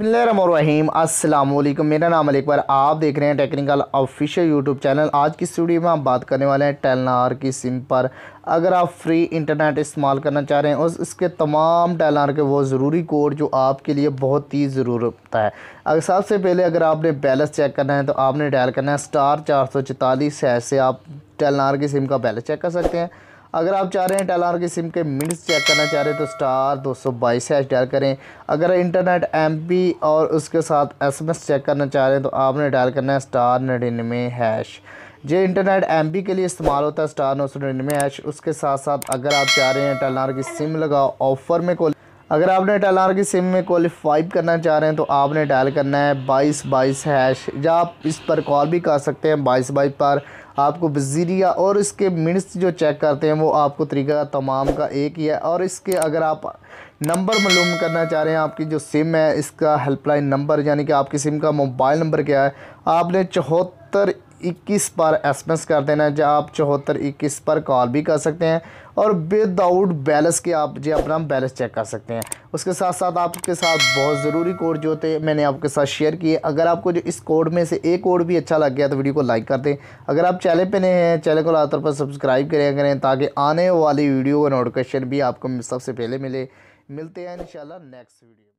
अस्सलाम वालेकुम मेरा नाम अकबर आप देख रहे हैं टेक्निकल ऑफिशियल यूट्यूब चैनल आज की स्टूडियो में हम बात करने वाले हैं टेलनार की सिम पर अगर आप फ्री इंटरनेट इस्तेमाल करना चाह रहे हैं और इसके तमाम टेलनार के वो ज़रूरी कोड जो आपके लिए बहुत ही ज़रूरत है अगर सबसे पहले अगर आपने बैलेंस चेक करना है तो आपने डायल करना है स्टार चार सौ चौतालीस है से आप टेलनार की सिम का बैलेंस चेक कर सकते हैं अगर आप चाह रहे हैं टेलार की सिम के मिनट्स चेक करना चाह रहे हैं तो स्टार दो सौ बाईस हैश डायल करें अगर इंटरनेट एमबी और उसके साथ एसएमएस चेक करना चाह रहे हैं तो आपने डायल करना है स्टार नड़िनवे हैश ये इंटरनेट एमबी के लिए इस्तेमाल होता है स्टार नौ सौ नड़िनवे हैश उसके साथ साथ अगर आप चाह रहे हैं टेलार की सिम लगाओ ऑफर में कॉल अगर आपने डेल आर की सिम में क्वालिफाइड करना चाह रहे हैं तो आपने डायल करना है बाईस बाईस हैश या आप इस पर कॉल भी कर सकते हैं बाईस बाईस पर आपको बजीरिया और इसके मिनट्स जो चेक करते हैं वो आपको तरीका तमाम का एक ही है और इसके अगर आप नंबर मालूम करना चाह रहे हैं आपकी जो सिम है इसका हेल्पलाइन नंबर यानी कि आपकी सिम का मोबाइल नंबर क्या है आपने चौहत्तर इक्कीस पर एसएमएस कर देना है आप चौहत्तर इक्कीस पर कॉल भी कर सकते हैं और विदाउट बैलेंस के आप जो अपना बैलेंस चेक कर सकते हैं उसके साथ साथ आपके साथ बहुत ज़रूरी कोड जो होते हैं मैंने आपके साथ शेयर किए अगर आपको जो इस कोड में से एक कोड भी अच्छा लग गया तो वीडियो को लाइक कर दें अगर आप चैनल पर नए हैं चैनल को लातर पर सब्सक्राइब करें करें ताकि आने वाली वीडियो का नोटिफिकेशन भी आपको सबसे पहले मिले मिलते हैं इन नेक्स्ट वीडियो